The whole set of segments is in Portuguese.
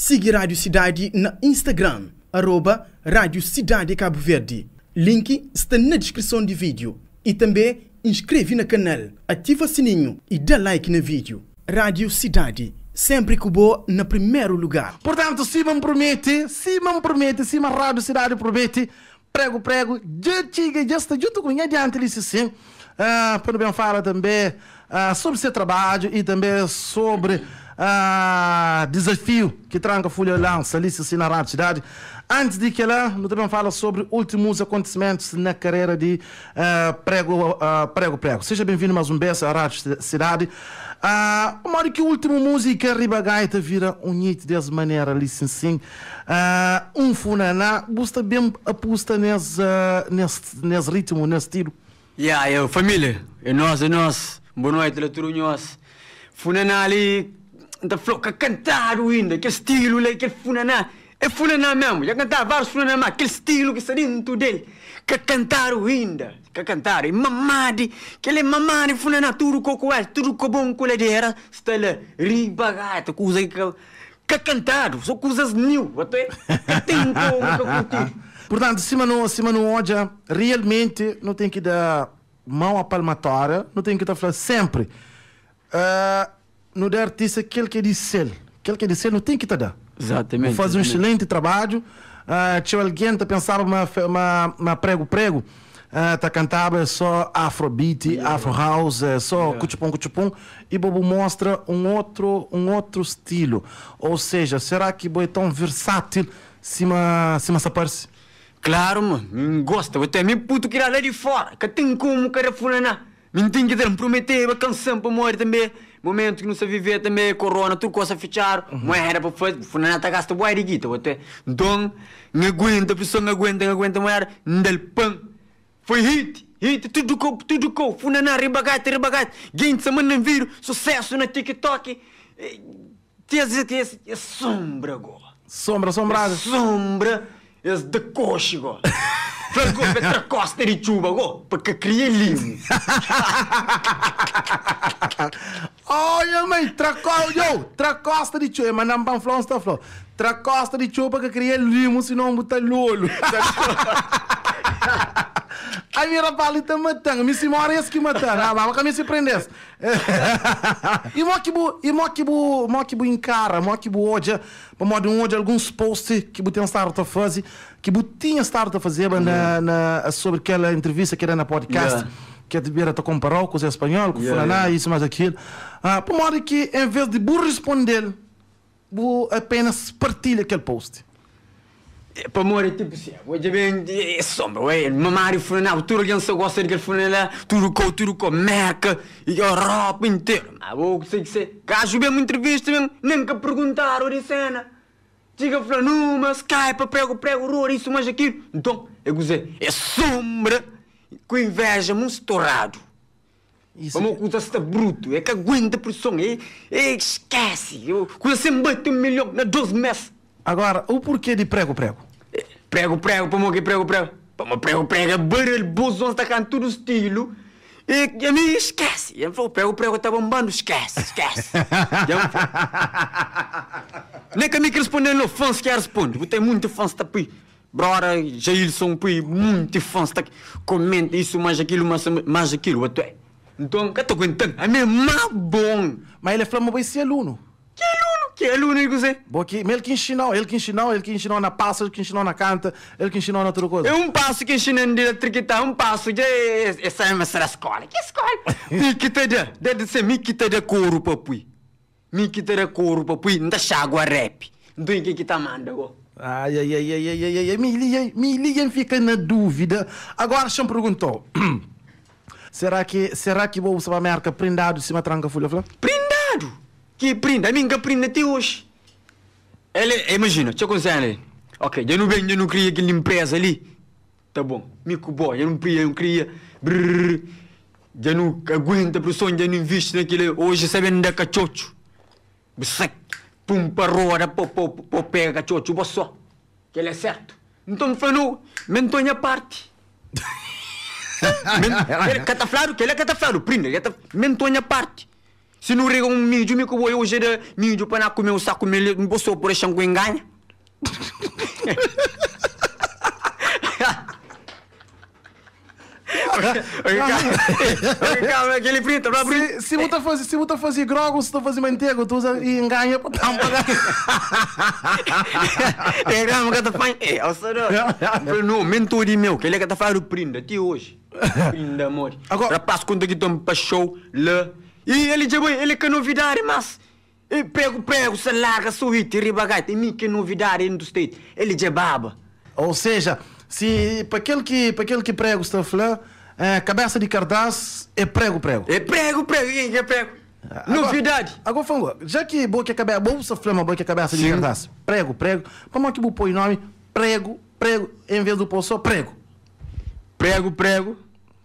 Siga Rádio Cidade na Instagram, arroba Rádio Cidade Cabo Verde. Link está na descrição do vídeo. E também inscreve no canal, ativa o sininho e dá like no vídeo. Rádio Cidade, sempre Cubo na primeiro lugar. Portanto, me promete, me promete, Simão Rádio Cidade promete, prego, prego, já já está junto com adiante, disse sim. Ah, bem fala também ah, sobre seu trabalho e também sobre... Ah, desafio que Tranca Folha lança, Lícia na Cidade. Antes de que ela, nós também fala sobre últimos acontecimentos na carreira de uh, prego, uh, prego, prego. Seja bem-vindo mais um beijo à Rádio Cidade. Uh, uma hora que o último música, Riba Gaita, vira um dessa maneira, licencim. Uh, um funaná, gosta bem aposta nesse, uh, nesse, nesse ritmo, nesse tiro. Yeah, eu, família, é nós, é nós. Boa noite, leitura, nós. Funaná ali, da floca cantar o hino, aquele estilo, aquele funaná. É funaná mesmo, já cantar vários funaná, aquele estilo que está dentro dele. Que cantar o hino, que cantar, e mamadi, que ele mamadi funaná, tudo coco é, tudo co bom com ele está lá, ribagata, coisa que. Que cantar, são coisas new, até. Que tem como Portanto, se não, se não hoje, realmente não tem que dar mão à palmatória, não tem que estar falando sempre. Uh, no de artista, aquele que é ele, Aquele que é ele não tem que estar Exatamente. Faz um excelente trabalho. Uh, eh, tinha alguém que pensava uma, uma, uma prego-prego. Uh, eh, tá cantava só afrobeat, yeah. afro house, só yeah. cutipum cutipum e Bobo mostra um outro um outro estilo. Ou seja, será que Bobo é tão versátil se ma se Claro, mano. Gosta. Eu também puto que ir lá de fora. Que tem como cara fulana. Me tem que dar um prometer uma canção para morrer também momento que não se vivia também é corona, tudo coisa fechar, uhum. mas era para fazer, funanata gasta bué de guita, até, dom, não aguenta, a pessoa não aguenta, não aguenta, mas era, ndel pão, foi hit, hit, tudo co, tudo co, funana, ribagate, ribagate, gente, semana não viro, sucesso na TikTok, tens esse, sombra agora. Sombra, assombrada. Sombra, esse de coxa agora. Franco Petra Costa di Chuba, go, porque cria livro. Olha, mãe, tracosta, yo, tracosta de chuva, mas não vamos falar está stuff, Tracosta de chuva que cria limo, senão botar lolo. Ai, mira palita tá matando. me se mora esse que matando. ah, baba que me se prendesse. e moquibu, e moquibu, moquibu encara, moquibu hoje, para modo hoje alguns posts que botem tem startup a fazer, que bu tinha startup a fazer na, na, sobre aquela entrevista que era na podcast. Yeah que a Tibira está comparou com os espanhol, com o yeah, Fulaná, yeah. isso mais aquilo. Ah, por modo que, em vez de responder, vou apenas partilha aquele post. Para amor, é tipo assim, é sombra, ué, mamário, funeral, tudo que não se gosta de funeral, tudo com, tudo com, meca, e a Europa inteira. Ah, vou que sei que sei, gajo mesmo entrevista mesmo, nem que perguntar, Oricena. Diga para numa, Skype, prego, prego, horror, isso, mais aquilo. Então, eu gozei, é sombra, com inveja, muito estourado. Vamos usar está bruto, é que aguenta a pressão, é, é, esquece, eu, coisa sempre bateu um milhão na 12 meses. Agora, o porquê de prego, prego? Prego, prego, para que prego, prego. Para prego, prego, barulho, bozões tacando tudo estilo. E a mim esquece. E ele falou, prego, prego, está bombando, esquece, esquece. Nem que a mim que responder, não, fãs que responde. Tem muito fãs tá pui. Brora, Jailson, pui, muito fãs tá Comenta isso, mais aquilo, mais, mais aquilo. Então, que estou aguentando. A mim é mais bom. Mas ele é ser aluno que é o único Zé. Bom, aqui, ele que ensinou, ele que ensinou, ele que ensinou na passa, ele que ensinou na canta, ele que ensinou na outra coisa. É um passo que ensinando de triquita, tá, um passo de. Essa é uma escola. Que escola? Miquita de. Deve ser miquita de couro, papui. Miquita de couro, papui. Não deixa água rap. Do que que tá manda, ai Ai, ai, ai, ai, ai, ai, ai, me Milian, Milian fica na dúvida. Agora, se me perguntou. será que, será que vou a marca prendado se me tranca folha? Prendado? que prenda, a mim que prenda até hoje. Ele, imagina, deixa eu contar ele. Ok, eu não venho, eu não queria aquela empresa ali. Tá bom, me boy, eu não queria, eu não queria. Brrr, eu não aguento a pressão, eu não invisto naquilo. Hoje sabendo da cachocho. Bissec, pum para pô, pô, pô, pega cachocho, boa só. Que ele é certo. Então foi no, mentonha parte. Men, é cataflaro, que ele é cataflaro, prenda, ele é mentonha parte se não um sinureka mumiju mikuboya uxera miju pana kume usakumele mbosopora xanguenganya Aquele print, não abrir. Se você fazer, se você fazer grogo, se você fazer manteiga, tu usa e enganha para tampa. É grama é, é, que tá fazendo. É, o senhor. Não, mentori meu, que ele é que tá fazendo print até hoje. Print amor. Agora, rapaz, quando que tão para show, lá. E ele diz, ele que é novidade, mas... E pego, pego, se larga, suíte, ribagai. E mim que é novidade do state. Ele diz, baba. Ou seja, se para aquele que, para aquele que prego está falando, é, cabeça de cartaz é prego, prego. É prego, prego, é prego. Ah, agora, Novidade! Agora, Fango, já que a cabeça, bolsa flama, boca cabeça de cartaz, prego, prego, vamos aqui o nome, prego, prego, em vez do poço, prego. Prego, prego.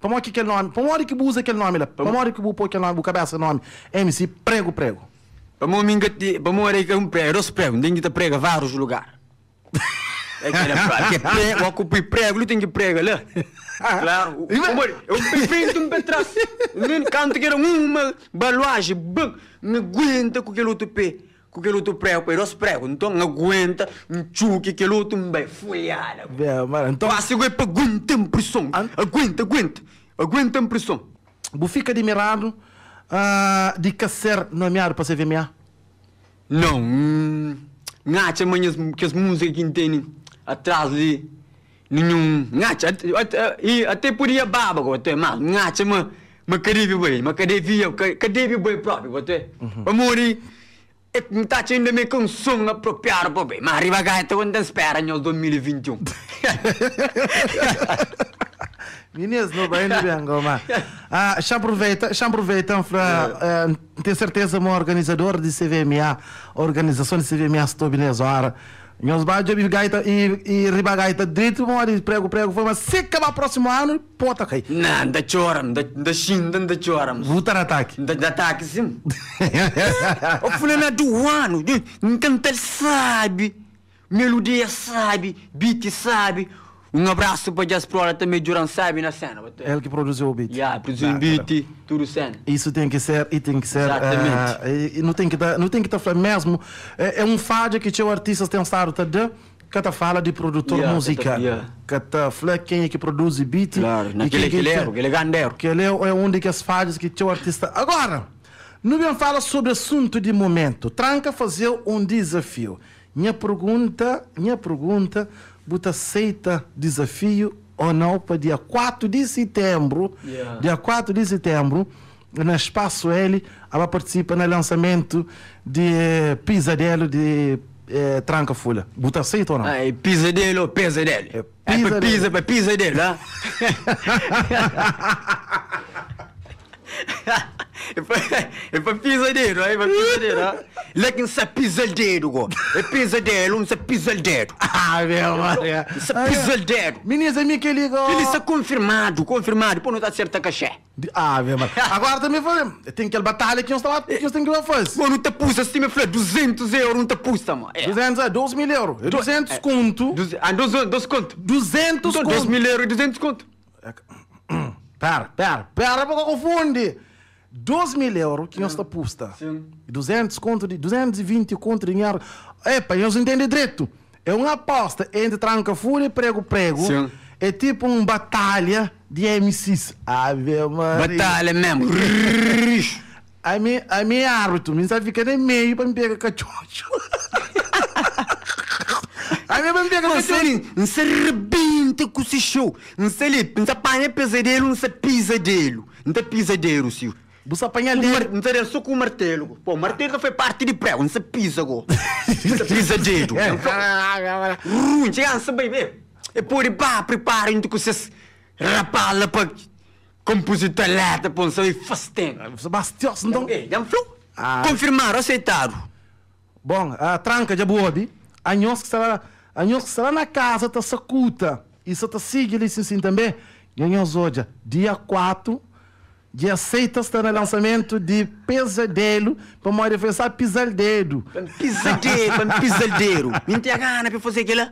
Pomoć aquele nome. Pomoć que usa aquele nome lá. Né? Pomoć que bupo aquele nome, o cabeça nome. MC prego prego. Vamos mingati, vamos aí é que é um prego, é Eu prego, tem que prega vários lugares. É que era que prego, ocupe prego, ele tem que prega lá. Claro. Eu prefiro um pé Canto que era uma baluagem, não aguenta com aquele outro pé com aquele outro prego, para ir aos pregos. Então não aguenta, um tchuque, aquele outro, um bem folhado. É, mano, então... Passa, eu aguenta a pressão. Aguenta, aguenta. Aguenta a pressão. vou fica admirado uh, ah, de que ser nomeado para CVMA? Não. Mm, ngacha, manhas, que as músicas que tem atrás de Nenhum. Não e até podia baba, até Não Ngacha, mas... Mas cadê-me bem? Mas cadê-me eu? Cadê-me bem próprio, até? Vamos ali. E mi sta tendo me consumo appropriato, vabbè, bobe. arriva a quando spera nel 2021. Meninas, não vai indo bem, Goma. Ah, já aproveita, já eh, para eh, ter certeza, um organizador de CVMA, organização de CVMA Stobinezora, meus bairros de gaita e, ribagaita dito, mori, prego, prego, foi uma seca para o próximo ano pota cai. Não, da choram, da xindan da choram. Vutar ataque. Da ataque, sim. O fulano é do ano, então ele sabe, melodia sabe, beat sabe, um abraço para Jazz Pro, também Duran Sabe na né, cena. Ele que produziu o beat. Yeah, produziu o beat, tudo cena. Isso tem que ser, e tem que ser. Exatamente. Uh, e, não tem que não tem que estar falando mesmo. É, é um fado que teu artista tem estado tá de que tá fala de produtor yeah, tá- musical. Que tá fala quem é que produz beat. Claro, naquele né, é que ele é, que ele é gandeiro. Que ele é um das fadas que teu artista. Agora, Nubian fala sobre assunto de momento. Tranca fazer um desafio. Minha pergunta, minha pergunta Buta aceita desafio ou não para dia 4 de setembro. Yeah. Dia 4 de setembro, na Espaço L, ela participa no lançamento de eh, pisadelo de é, tranca folha. Buta aceita ou não? Ah, é pisadelo, pisadelo. É, é pisa é pisa, pisadelo, né? E foi, pisadeiro, é foi pisadeiro. Leque se é pisadeiro, go. É pisadeiro, não se pisadeiro. Ah, meu mano. Se pisadeiro. Meninas, é minha que liga. Ele está confirmado, confirmado. Pô, não está certo a eh. eh, eh. caché. Ah, meu mano. Agora também foi. Tem aquela batalha que eu estamos que eu tenho que fazer. Pô, não te puxa assim, meu filho. 200 euros, não te puxa, mano. 200 é 12 mil euros. 200 conto. Ah, 12 conto. 200 conto. 12 mil euros e 200 conto. Pera, pera, pera, para confundir. 2 mil euros que nós está posta. Sim. 200 conto de 220 conto de dinheiro. Epa, nós entende direito. É uma aposta entre tranca-fúria e prego-prego. É tipo uma batalha de MCs. Ave Maria. Batalha mesmo. a minha, a minha árbitro, me sabe ficar nem meio para me pegar cachocho. A minha mãe pega Não sei, não se arrebenta com esse show. Não se sei, não se apanha pesadelo, não se pisadeiro. Não se pisadeiro, senhor. Você apanha ali. não Interessou com o martelo. Pô, o martelo foi parte de pré, não se pisa, go. pisa dedo. É. Ruim, chega-se bem, bem. E por aí, pá, preparem-te com esses rapala para compositor leta, pô, não sei, fastem. Ah, Sebastião, então. Ok, dá um flow. Ah. Confirmaram, aceitaram. Bom, a tranca de a Anhos que será, anhos que será na casa, está sacuta. Isso tá, tá sigue, assim também. Ganhou hoje, dia 4 de aceita estar no lançamento de Pesadelo para uma manifestar Pesadelo. Pesadelo, Pesadelo. Não tem gana para fazer aquilo.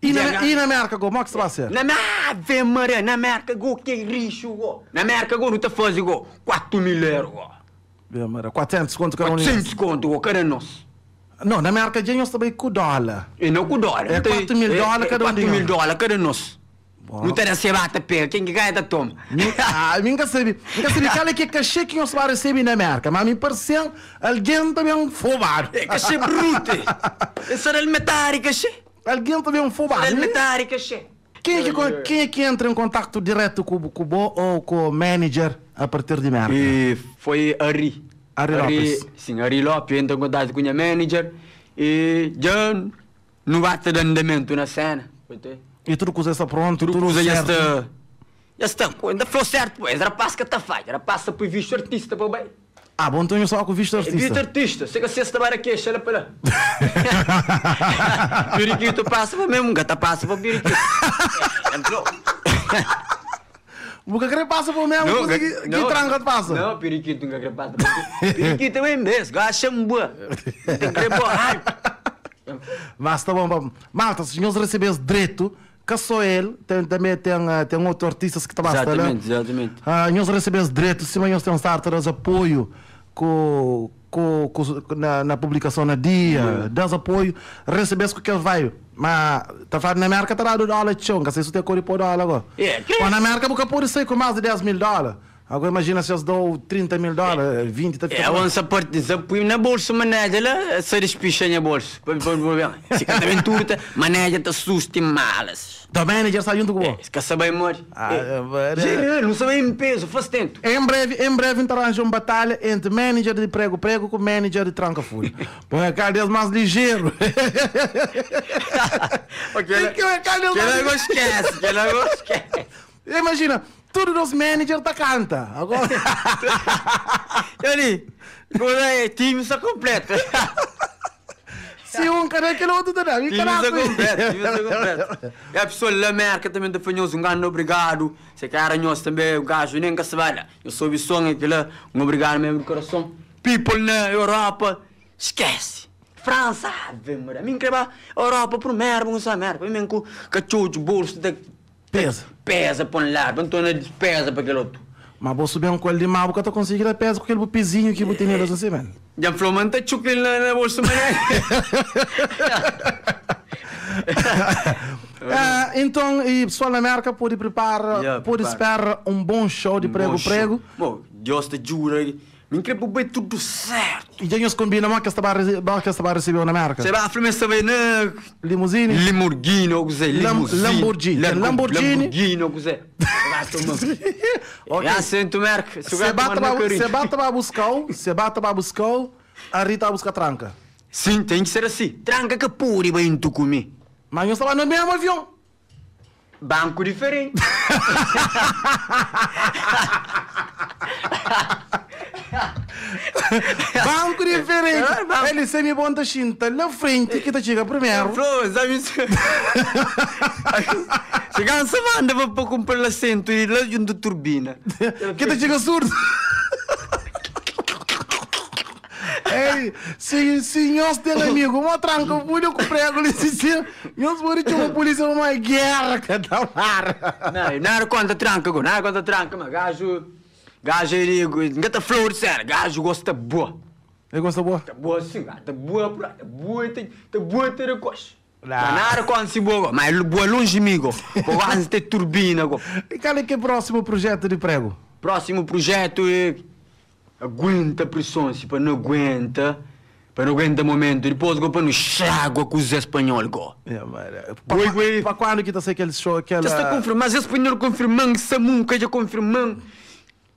E na, e na América, como é que se vai Na Ave Maria, na América, go, que lixo, go. Na América, go, não te faz, go. 4 mil euros, go. Ave Maria, 400 conto, cara. 400 conto, go, cara é nosso. Não, na América, dinheiro também com dólar. E não com dólar. É 4 mil é, dólares é cada um. 4 mil dólares cada nosso. Mutare se bata pe, quem ganha da tom. Min ka sebi, min ka sebi kale ke ka shekin os bare sebi na merca, ma mi pareceu alguém também fobar. Ka she brute. Essar el metari ka cachê. Alguém também fobar. El metari ka she. Quem é, que, quem é que entra em contato direto com, com o Bo ou com o manager a partir de merda? E foi Ari. Ari, Ari Lopes. Sim, Ari Lopes entra em contato com o manager e John não bate de andamento na cena. Foi ter. E tu a pronto, tu cozessa. Esta... Esta ainda foi certo, pois. Era passa que está falha. Era passa para visto artista, para bem. Ah, bom, então eu só com visto é artista. Visto artista, se a ser da aqui olha para lá. Biriquito passa, vai mesmo, gata passa, o piriquito é, Entrou. Bukan kerepasa pun tranca te passa? Não, piriquito não quer piri kita nggak kerepasa. Piri kita main bes, gak asem buah. Kerepasa hype. Mas tá bom, bom. Malta, os senhores receberam direito que só ele, tem, também tem, eh, tem outro artista que trabalha. Exatamente, né? exatamente. Ah, nós recebemos direitos, sim, nós temos artes apoio com, com, com, na, na, publicação na dia, uhum. apoio, recebemos o que ele vai. Mas tá falando na América tá dando dólar que se isso tem cor do por dólar agora. Yeah, é, Mas na América porque pode ser com mais de 10 mil dólares. Agora imagina se eles dão 30 mil dólares, 20, tá ficando... É, um suporte, põe na bolsa, maneja, lá, se respicha a bolsa. Se cada aventura, tá, maneja, tá susto e malas. Da manager sai junto com o Se quer saber mais. Tá é, ah, é. Não sabe em peso, faz tempo. Em breve, em breve, interage uma batalha entre manager de prego-prego com manager de tranca-fúria. Põe a deles é mais ligeiro. que né? deles mais ligeiro. ela esquece, que ela esquece. Imagina, tudo dos managers tá canta. Agora. Ele, o é time está completo. Se um cara é que outro também. Time está completo, é completo. E a pessoa lá merca também da fanhos, um grande obrigado. Se é quer nós também, o gajo nem vale. Eu sou o sonho aqui lá, um obrigado mesmo do coração. People na né, Europa, esquece. França, vem, mora. Mim que Europa, por merda, um a merda. Mim que de bolso, Pesa. Pesa para um lado, Antônio despesa para aquele outro. Mas vou subir um coelho de mal porque eu tô conseguindo peso com aquele bupizinho que eu tenho é. assim, mano. Já falou, mano, tá chuclil na bolsa, mano. É. Ah, então, e pessoal na América pude preparar, yeah, esperar um bom show de prego-prego. prego. Bom, Deus te jura minha bem tudo certo. E já combina uma que estava a receber na marca. Será a primeira também, né? limusine. Lamborghini, ou Zé. Lamborghini. Lamborghini. Lamborghini, ou Zé. Já sento merca. Se bata para buscar, se bata para buscar, a Rita buscar tranca. Sim, tem que ser assim. Tranca que puri bem tu comi. Mas não estava no mesmo avião. Banco diferente. Banco diferente. Eh, Ele sempre monta chinta na frente que eh, tá chega primeiro. Flores, sabe isso? Chegando a semana para comprar o cento e lá junto turbina. Que tá chega surdo. Ei, se, se tem amigo, uma tranca, o mulho com prego, polícia. se se, nós por isso uma polícia, uma guerra, que tá lá. Não, não era contra tranca, não era contra tranca, mas gajo... Gajo, ele engata flor de Gajo gosta boa. Ele gosta boa? Tá boa sim, tá boa pra... Tá boa, tá boa ter coxa. Ganhar quando se boa, mas boa longe amigo. Quase ter turbina. Go. E qual é que é o próximo projeto de prego? Próximo projeto é... Aguenta pressão, se para não aguenta para não aguenta momento, depois vou para não chago com os espanhóis. Yeah, é, para quando que está sei ser aquele show? Aquela... Já está confirmando, mas espanhol confirmando, Samun, que já confirmando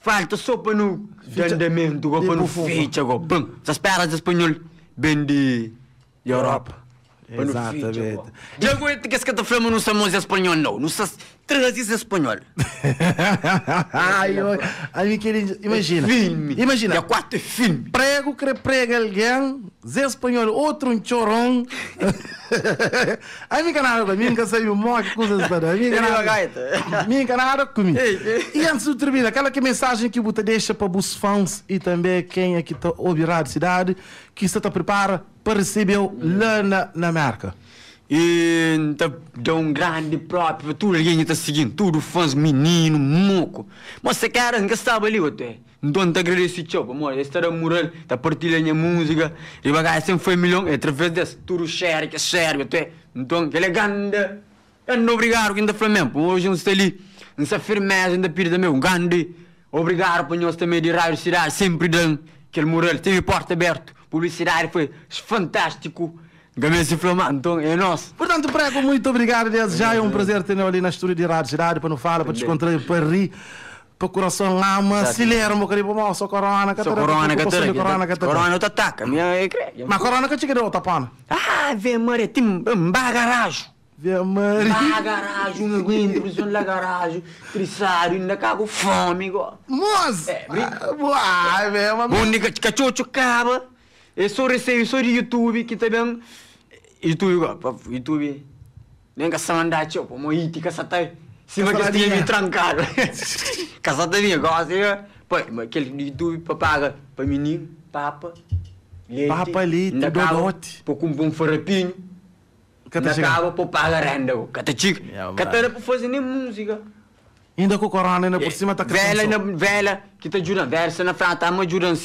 falta sopa no dandamento, go para no ficha, go. as pernas espanhol, bem de Europa exatamente. Já güey, que esse que te fremo no somos español, não, não estás três vezes espanhol. Ai, ai, querido, imagina. filme. Imagina. É quarto filme. Prego, que prega alguém, zé espanhol, outro um chorão. ai, minha canada, mim, que saiu mó que coisa espanhola. Minha canada. Minha canada comigo. E antes de terminar, aquela que mensagem que você deixa para os fãs e também quem é que está ouvindo a cidade, que você está preparado percebeu lá na, na marca? E tá, dá um grande próprio, tudo linha está seguindo, tudo fãs, menino, moco. Mas se quer que sabe ali, até. Então te agradeço, tchau, amor. Esta era moral, tá partilhando a música. E bagagem sempre foi milhão, é através desse, tudo sério, que é sério, até. Então, ele é grande. Eu não obrigado, ainda Flamengo. Hoje não está ali, não está firmeza, ainda pirda meu, grande. Obrigado por nós também de raio cidade, sempre dando aquele moral, teve porta aberta publicitário foi fantástico. Gamense Flamantão é nosso. Portanto, Prego, muito obrigado desde já. É um prazer ter ali na estúdio de Rádio Girário para não falar, para descontrair, para rir. Para o coração lama, se ler, meu querido, bom, sou corona, catarina. Sou corona, que Corona, que Corona, é te ataca, minha igreja. É mas corona que te queria, tapana. Ah, vem Maria, tem bagarajo. Vem Maria. Bagarajo, não aguento, preciso na garagem, trissário, ainda cago fome, igual. Moço! É, brinca. Ah, vê, Maria. Única, cachucho, caba. Eu sou receio, sou de YouTube, que também... Eh, YouTube, YouTube... Nem que samanda chopo, mo iti kasatai. Se vai que me trancar. Kasatai minha, gosta, pô, aquele de YouTube, papaga, para menino, papa, leite. Papa, leite, dodote. Pô, com um farapinho. Kata acaba por pagar renda, kata chico. Kata não por fazer nem música. Ainda com o corona ainda por cima tá crescendo. Vela, vela, que tá jurando, velha, se na frente, tá uma jurando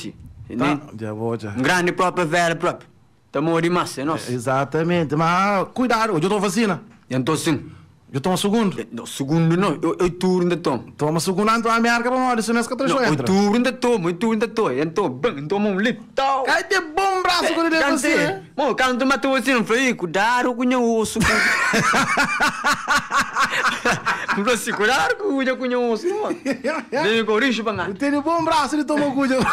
Tá, já vou já. Um grande próprio, velho próprio. Estamos de massa, nossa. É, exatamente, mas cuidado, hoje eu estou vacina. Eu estou sim. Eu tomo segundo. Eh, não, segundo não, eu, outubro ainda tomo. Toma segundo, ando então, a mear para nós, isso não é que eu Outubro ainda tomo, outubro ainda tomo. Então, Eu tomo um litro tal. Cai de bom braço quando ele você. Assim, né? Bom, cara, não toma teu assim, não falei, cuidado com o osso. Não falei, se cuidado com o osso, mano. Dei com o lixo, Eu Tem bom braço, ele toma cuidado.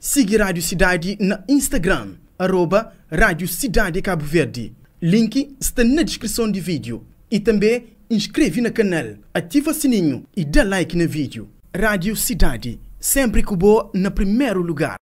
Siga Rádio Cidade na Instagram, arroba Rádio Cidade Cabo Verde. Link está na descrição do vídeo. E também inscreve no canal, ativa o sininho e dá like no vídeo. Rádio Cidade, sempre que boa, no primeiro lugar.